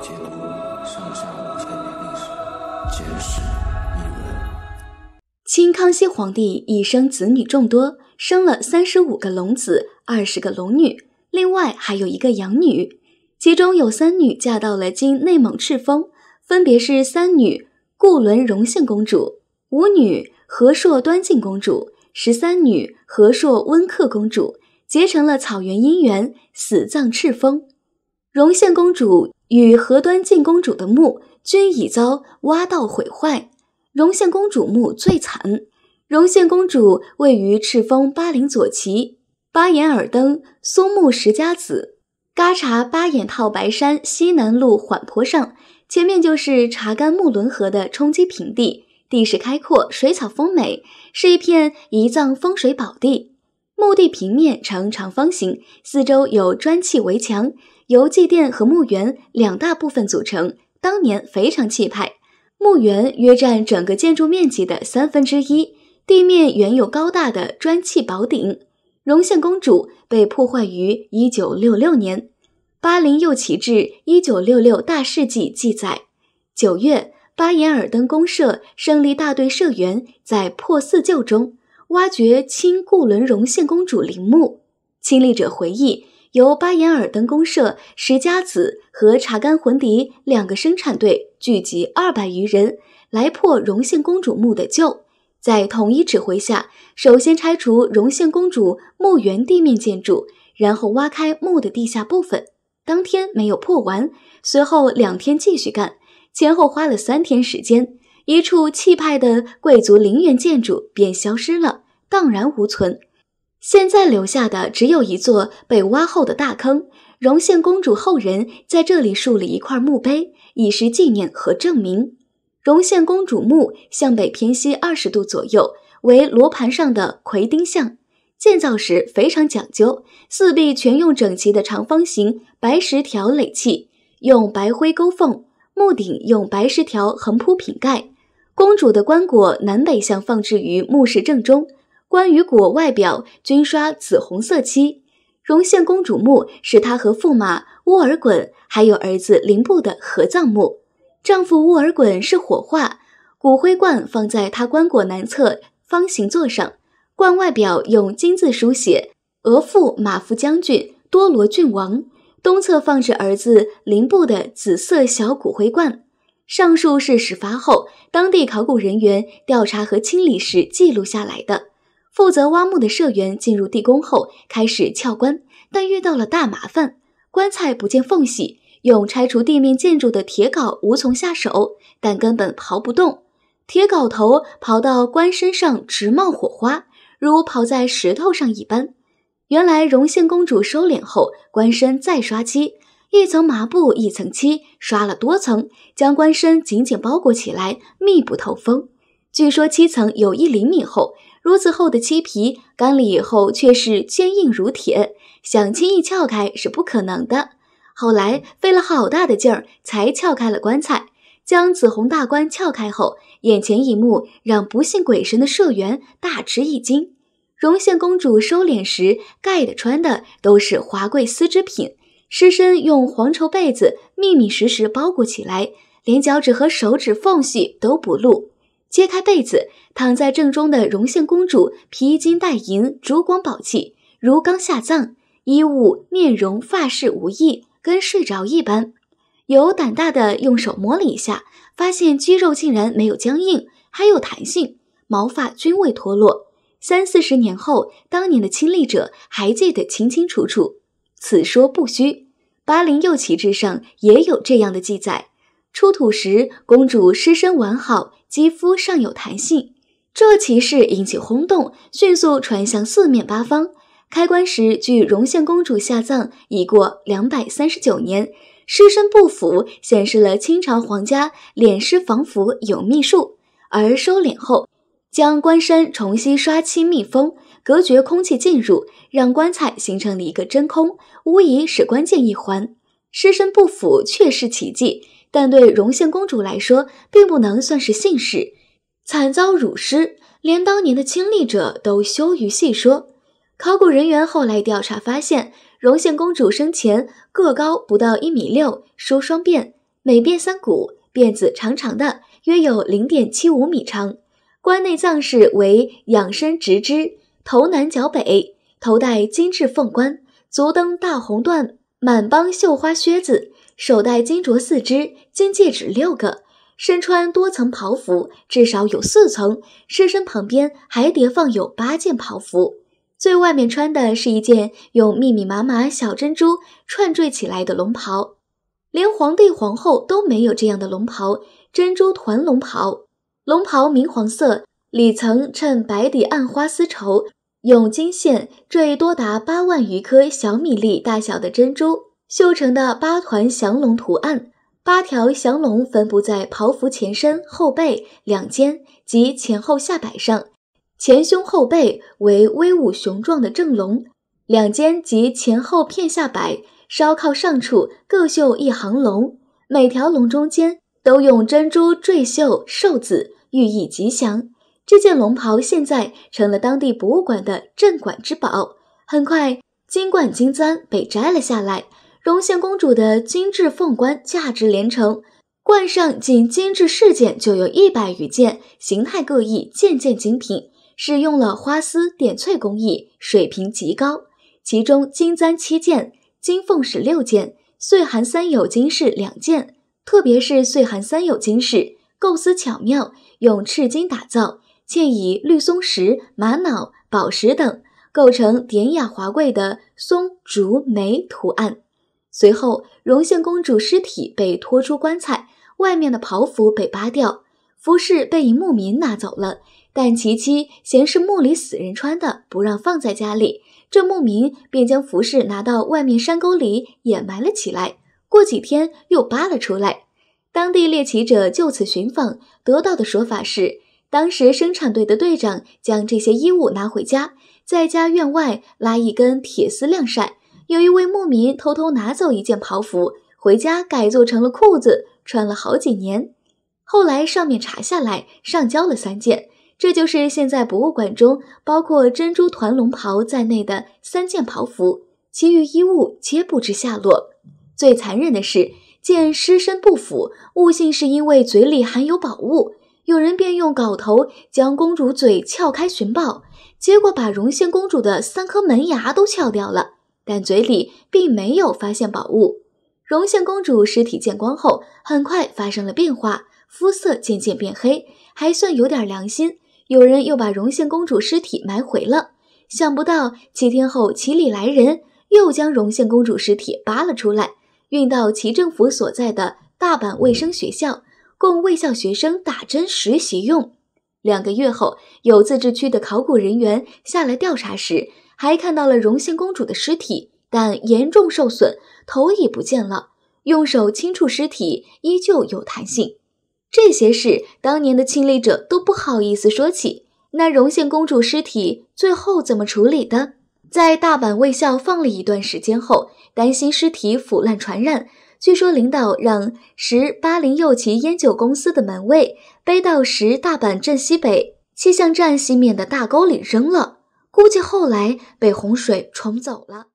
上下五千年历史，清康熙皇帝一生子女众多，生了三十五个龙子，二十个龙女，另外还有一个养女。其中有三女嫁到了今内蒙赤峰，分别是三女固伦荣献公主、五女和硕端敬公主、十三女和硕温克公主，结成了草原姻缘，死葬赤峰。容县公主与河端敬公主的墓均已遭挖盗毁坏。容县公主墓最惨。容县公主位于赤峰巴林左旗巴彦尔登松木石家子嘎查巴眼套白山西南路缓坡上，前面就是查干木伦河的冲积平地，地势开阔，水草丰美，是一片遗葬风水宝地。墓地平面呈长方形，四周有砖砌围墙，由祭殿和墓园两大部分组成。当年非常气派，墓园约占整个建筑面积的三分之一。地面原有高大的砖砌宝顶，容县公主被破坏于一九六六年。巴林右旗志一九六六大事记记载：九月，巴彦尔登公社胜利大队社员在破四旧中。挖掘清固伦荣县公主陵墓，亲历者回忆，由巴彦尔登公社石家子和查干浑迪两个生产队聚集二百余人来破荣县公主墓的旧，在统一指挥下，首先拆除荣县公主墓园地面建筑，然后挖开墓的地下部分。当天没有破完，随后两天继续干，前后花了三天时间。一处气派的贵族陵园建筑便消失了，荡然无存。现在留下的只有一座被挖后的大坑。容县公主后人在这里竖了一块墓碑，以示纪念和证明。容县公主墓向北偏西二十度左右，为罗盘上的奎丁像。建造时非常讲究，四壁全用整齐的长方形白石条垒砌，用白灰勾缝。墓顶用白石条横铺品盖。公主的棺椁南北向放置于墓室正中，棺与椁外表均刷紫红色漆。容县公主墓是她和驸马乌尔衮还有儿子林布的合葬墓。丈夫乌尔衮是火化，骨灰罐放在她棺椁南侧方形座上，罐外表用金字书写“额驸马夫将军多罗郡王”。东侧放置儿子林布的紫色小骨灰罐。上述是事发后当地考古人员调查和清理时记录下来的。负责挖墓的社员进入地宫后，开始撬棺，但遇到了大麻烦。棺材不见缝隙，用拆除地面建筑的铁镐无从下手，但根本刨不动。铁镐头刨到棺身上直冒火花，如刨在石头上一般。原来荣县公主收敛后，棺身再刷漆。一层麻布，一层漆，刷了多层，将棺身紧紧包裹起来，密不透风。据说漆层有一厘米厚，如此厚的漆皮干了以后却是坚硬如铁，想轻易撬开是不可能的。后来费了好大的劲儿，才撬开了棺材。将紫红大棺撬开后，眼前一幕让不信鬼神的社员大吃一惊：荣县公主收敛时盖的穿的都是华贵丝织品。尸身用黄绸被子密密实实包裹起来，连脚趾和手指缝隙都不露。揭开被子，躺在正中的荣县公主，披金戴银，珠光宝气，如刚下葬。衣物、面容、发饰无异，跟睡着一般。有胆大的用手摸了一下，发现肌肉竟然没有僵硬，还有弹性，毛发均未脱落。三四十年后，当年的亲历者还记得清清楚楚。此说不虚，巴林右旗帜上也有这样的记载。出土时，公主尸身完好，肌肤尚有弹性，这骑士引起轰动，迅速传向四面八方。开棺时，距容县公主下葬已过两百三十九年，尸身不腐，显示了清朝皇家敛尸防腐有秘术，而收敛后。将棺身重新刷漆、密封，隔绝空气进入，让棺材形成了一个真空，无疑是关键一环。尸身不腐，确是奇迹，但对荣县公主来说，并不能算是幸事。惨遭辱尸，连当年的亲历者都羞于细说。考古人员后来调查发现，荣县公主生前个高不到一米六，梳双辫，每辫三股，辫子长长的，约有零点七五米长。棺内葬式为仰身直肢，头南脚北，头戴金制凤冠，足蹬大红缎满帮绣花靴子，手戴金镯四只、金戒指六个，身穿多层袍服，至少有四层，尸身旁边还叠放有八件袍服，最外面穿的是一件用密密麻麻小珍珠串缀起来的龙袍，连皇帝、皇后都没有这样的龙袍——珍珠团龙袍。龙袍明黄色，里层衬白底暗花丝绸，用金线缀多达八万余颗小米粒大小的珍珠，绣成的八团降龙图案。八条降龙分布在袍服前身、后背、两肩及前后下摆上，前胸、后背为威武雄壮的正龙，两肩及前后片下摆稍靠上处各绣一行龙，每条龙中间。都用珍珠坠绣寿字，寓意吉祥。这件龙袍现在成了当地博物馆的镇馆之宝。很快，金冠金簪被摘了下来。荣献公主的精致凤冠价值连城，冠上仅金致饰件就有一百余件，形态各异，件件精品，使用了花丝点翠工艺，水平极高。其中金簪七件，金凤十六件，岁寒三友金饰两件。特别是岁寒三友金饰，构思巧妙，用赤金打造，嵌以绿松石、玛瑙、宝石等，构成典雅华贵的松竹梅图案。随后，荣县公主尸体被拖出棺材，外面的袍服被扒掉，服饰被一牧民拿走了，但其妻嫌是墓里死人穿的，不让放在家里，这牧民便将服饰拿到外面山沟里掩埋了起来。过几天又扒了出来，当地猎奇者就此寻访，得到的说法是，当时生产队的队长将这些衣物拿回家，在家院外拉一根铁丝晾晒。有一位牧民偷偷拿走一件袍服，回家改做成了裤子，穿了好几年。后来上面查下来，上交了三件，这就是现在博物馆中包括珍珠团龙袍在内的三件袍服，其余衣物皆不知下落。最残忍的是，见尸身不腐，误信是因为嘴里含有宝物。有人便用镐头将公主嘴撬开寻宝，结果把荣县公主的三颗门牙都撬掉了，但嘴里并没有发现宝物。荣县公主尸体见光后，很快发生了变化，肤色渐渐变黑。还算有点良心，有人又把荣县公主尸体埋回了。想不到七天后，齐里来人又将荣县公主尸体扒了出来。运到其政府所在的大阪卫生学校，供卫校学生打针实习用。两个月后，有自治区的考古人员下来调查时，还看到了荣幸公主的尸体，但严重受损，头也不见了。用手轻触尸体，依旧有弹性。这些事，当年的亲历者都不好意思说起。那荣幸公主尸体最后怎么处理的？在大阪卫校放了一段时间后，担心尸体腐烂传染，据说领导让十八零右旗烟酒公司的门卫背到时大阪镇西北气象站西面的大沟里扔了，估计后来被洪水冲走了。